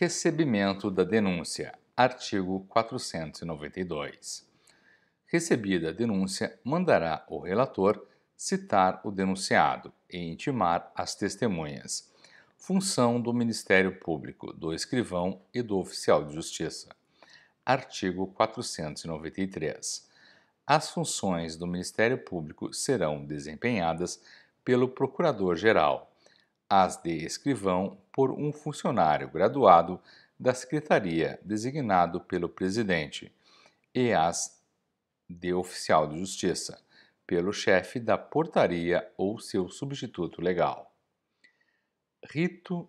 Recebimento da denúncia. Artigo 492. Recebida a denúncia, mandará o relator citar o denunciado e intimar as testemunhas. Função do Ministério Público, do escrivão e do oficial de justiça. Artigo 493. As funções do Ministério Público serão desempenhadas pelo Procurador-Geral, as de escrivão por um funcionário graduado da secretaria designado pelo presidente, e as de oficial de justiça, pelo chefe da portaria ou seu substituto legal. Rito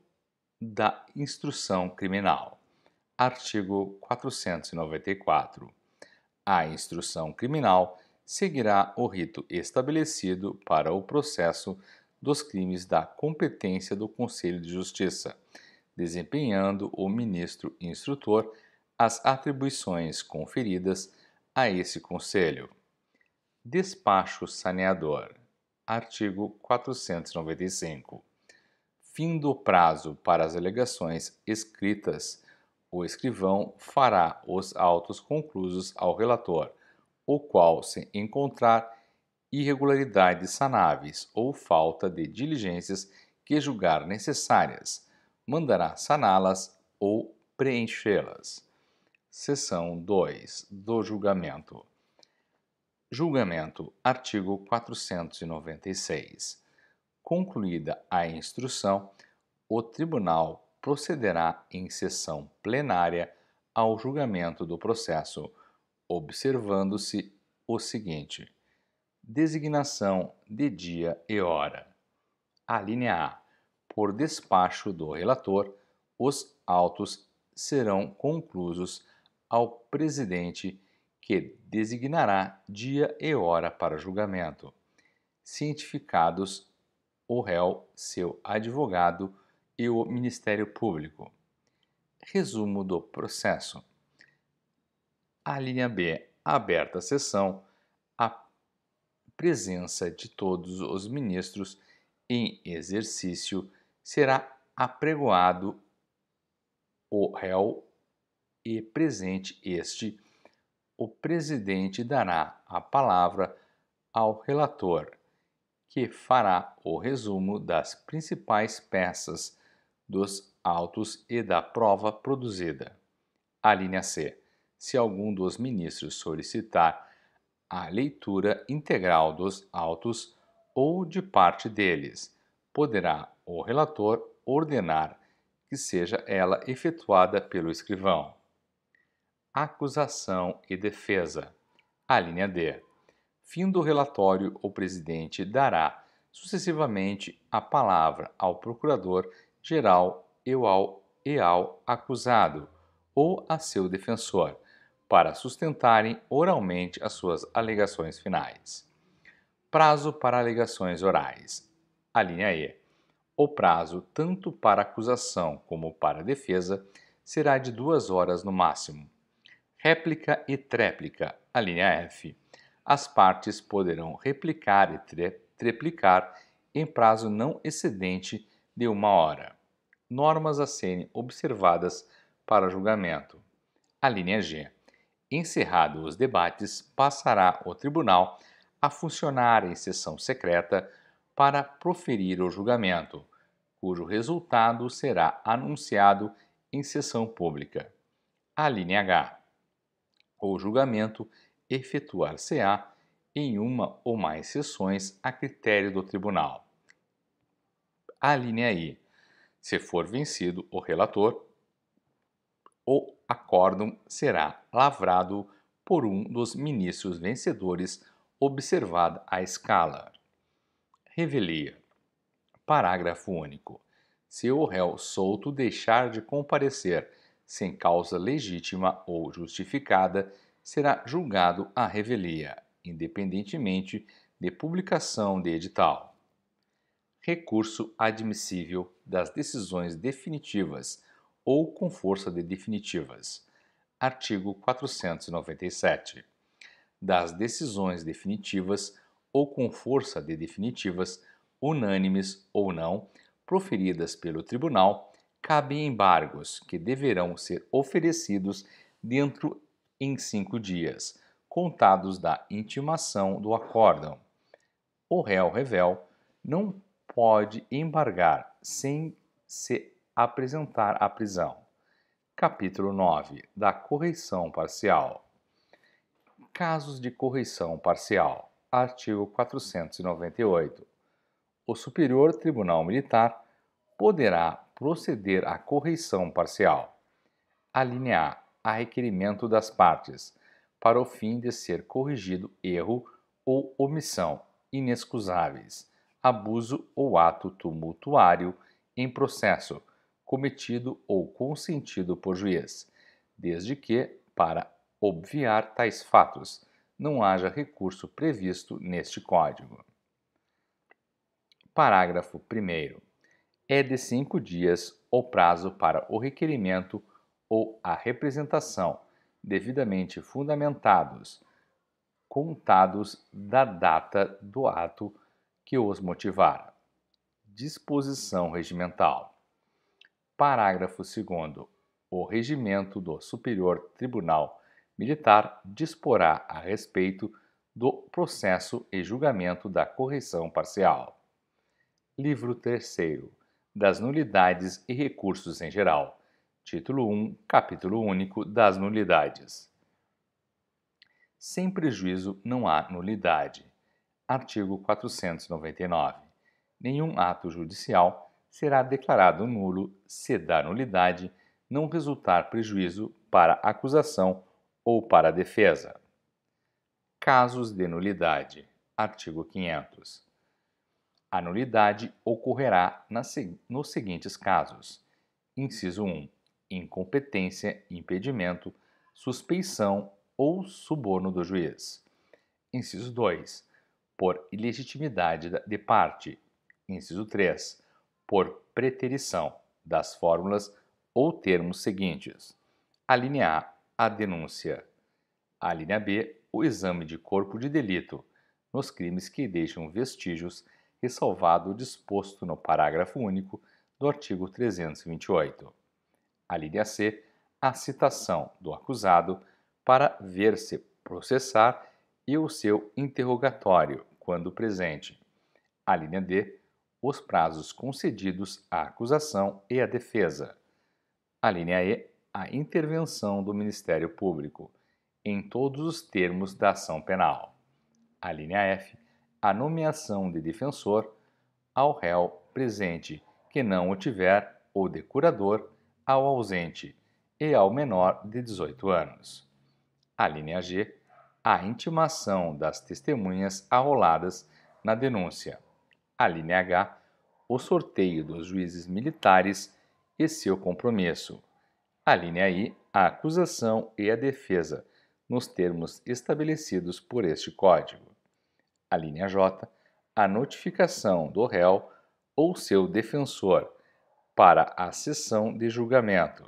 da Instrução Criminal. Artigo 494. A instrução criminal seguirá o rito estabelecido para o processo dos crimes da competência do Conselho de Justiça, desempenhando o ministro instrutor as atribuições conferidas a esse Conselho. Despacho saneador. Artigo 495. Fim do prazo para as alegações escritas, o escrivão fará os autos conclusos ao relator, o qual, se encontrar irregularidades sanáveis ou falta de diligências que julgar necessárias, mandará saná-las ou preenchê-las. Seção 2 do julgamento. Julgamento, artigo 496. Concluída a instrução, o tribunal procederá em sessão plenária ao julgamento do processo, observando-se o seguinte: Designação de dia e hora. Alínea A. Por despacho do relator, os autos serão conclusos ao presidente que designará dia e hora para julgamento. Cientificados o réu, seu advogado e o Ministério Público. Resumo do processo. A linha B, aberta a sessão presença de todos os ministros em exercício, será apregoado o réu e presente este, o presidente dará a palavra ao relator, que fará o resumo das principais peças dos autos e da prova produzida. alínea C. Se algum dos ministros solicitar a leitura integral dos autos ou de parte deles. Poderá o relator ordenar que seja ela efetuada pelo escrivão. Acusação e defesa. A linha D. Fim do relatório, o presidente dará sucessivamente a palavra ao procurador-geral e ao, e ao acusado ou a seu defensor para sustentarem oralmente as suas alegações finais. Prazo para alegações orais. A linha E. O prazo, tanto para acusação como para defesa, será de duas horas no máximo. Réplica e tréplica. A linha F. As partes poderão replicar e tre treplicar em prazo não excedente de uma hora. Normas a serem observadas para julgamento. A linha G Encerrado os debates, passará o tribunal a funcionar em sessão secreta para proferir o julgamento, cujo resultado será anunciado em sessão pública. A linha H. O julgamento efetuar-se-á em uma ou mais sessões a critério do tribunal. A linha I. Se for vencido o relator, ou acórdão será lavrado por um dos ministros vencedores, observada a escala. Revelia. Parágrafo único. Se o réu solto deixar de comparecer sem causa legítima ou justificada, será julgado a revelia, independentemente de publicação de edital. Recurso admissível das decisões definitivas ou com força de definitivas. Artigo 497. Das decisões definitivas ou com força de definitivas, unânimes ou não, proferidas pelo tribunal, cabem embargos que deverão ser oferecidos dentro em cinco dias, contados da intimação do acórdão. O réu revel não pode embargar sem se apresentar à prisão. Capítulo 9 da correição parcial. Casos de correição parcial. Artigo 498. O Superior Tribunal Militar poderá proceder à correição parcial. Alinear A. A requerimento das partes, para o fim de ser corrigido erro ou omissão inexcusáveis, abuso ou ato tumultuário em processo cometido ou consentido por juiz, desde que, para obviar tais fatos, não haja recurso previsto neste Código. Parágrafo 1. É de cinco dias o prazo para o requerimento ou a representação, devidamente fundamentados, contados da data do ato que os motivar. Disposição regimental. Parágrafo 2. O regimento do Superior Tribunal Militar disporá a respeito do processo e julgamento da correção parcial. Livro 3 Das Nulidades e Recursos em Geral. Título 1, Capítulo Único das Nulidades. Sem prejuízo não há nulidade. Artigo 499. Nenhum ato judicial será declarado nulo se da nulidade não resultar prejuízo para a acusação ou para a defesa. Casos de nulidade. Artigo 500. A nulidade ocorrerá nos seguintes casos: inciso 1. Incompetência, impedimento, suspeição ou suborno do juiz. Inciso 2. Por ilegitimidade de parte. Inciso 3 por preterição das fórmulas ou termos seguintes. A linha A, a denúncia. A linha B, o exame de corpo de delito, nos crimes que deixam vestígios, ressalvado o disposto no parágrafo único do artigo 328. A linha C, a citação do acusado para ver-se processar e o seu interrogatório, quando presente. A linha D, os prazos concedidos à acusação e à defesa. A linha E, a intervenção do Ministério Público, em todos os termos da ação penal. A linha F, a nomeação de defensor ao réu presente que não o tiver ou de curador ao ausente e ao menor de 18 anos. A linha G, a intimação das testemunhas arroladas na denúncia. Alínea H, o sorteio dos juízes militares e seu compromisso. Alínea I, a acusação e a defesa, nos termos estabelecidos por este Código. Alínea J, a notificação do réu ou seu defensor para a sessão de julgamento.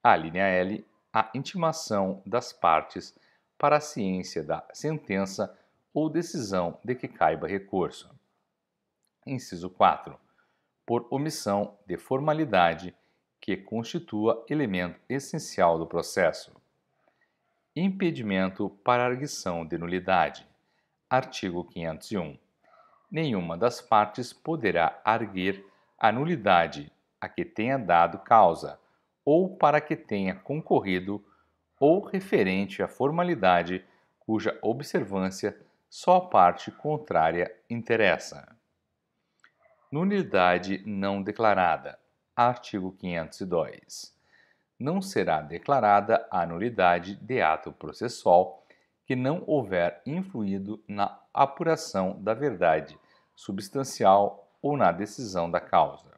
Alínea L, a intimação das partes para a ciência da sentença ou decisão de que caiba recurso inciso 4, por omissão de formalidade que constitua elemento essencial do processo. Impedimento para arguição de nulidade. Artigo 501. Nenhuma das partes poderá arguir a nulidade a que tenha dado causa ou para que tenha concorrido ou referente à formalidade cuja observância só a parte contrária interessa. Nulidade não declarada. Artigo 502. Não será declarada a nulidade de ato processual que não houver influído na apuração da verdade substancial ou na decisão da causa.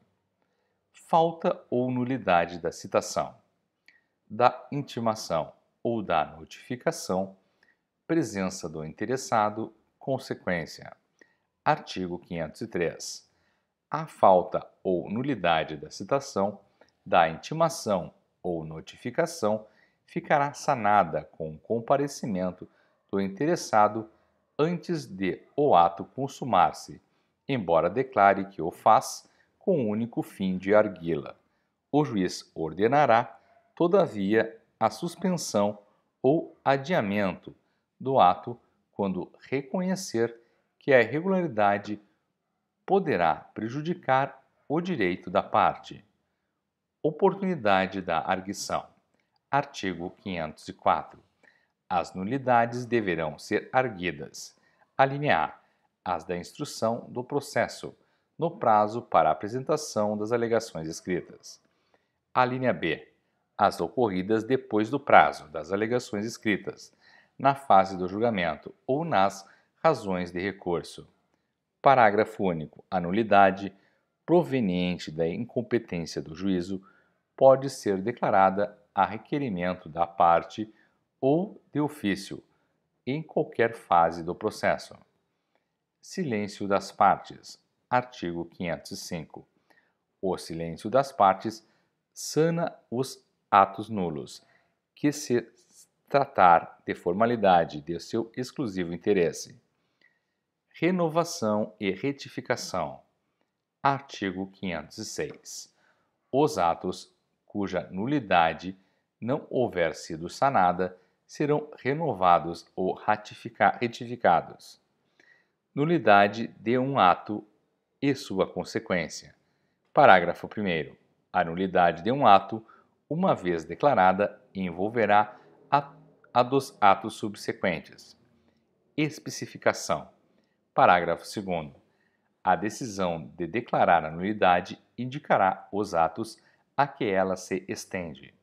Falta ou nulidade da citação, da intimação ou da notificação, presença do interessado, consequência. Artigo 503 a falta ou nulidade da citação, da intimação ou notificação ficará sanada com o comparecimento do interessado antes de o ato consumar-se, embora declare que o faz com o único fim de arguí-la. O juiz ordenará, todavia, a suspensão ou adiamento do ato quando reconhecer que a irregularidade poderá prejudicar o direito da parte. Oportunidade da arguição. Artigo 504. As nulidades deverão ser arguidas. Alínea A. As da instrução do processo, no prazo para apresentação das alegações escritas. Alínea B. As ocorridas depois do prazo das alegações escritas, na fase do julgamento ou nas razões de recurso. Parágrafo único. A nulidade proveniente da incompetência do juízo pode ser declarada a requerimento da parte ou de ofício, em qualquer fase do processo. Silêncio das partes. Artigo 505. O silêncio das partes sana os atos nulos, que se tratar de formalidade de seu exclusivo interesse renovação e retificação. Artigo 506. Os atos cuja nulidade não houver sido sanada serão renovados ou retificados. Nulidade de um ato e sua consequência. Parágrafo 1. A nulidade de um ato, uma vez declarada, envolverá a, a dos atos subsequentes. Especificação Parágrafo 2. A decisão de declarar a nulidade indicará os atos a que ela se estende.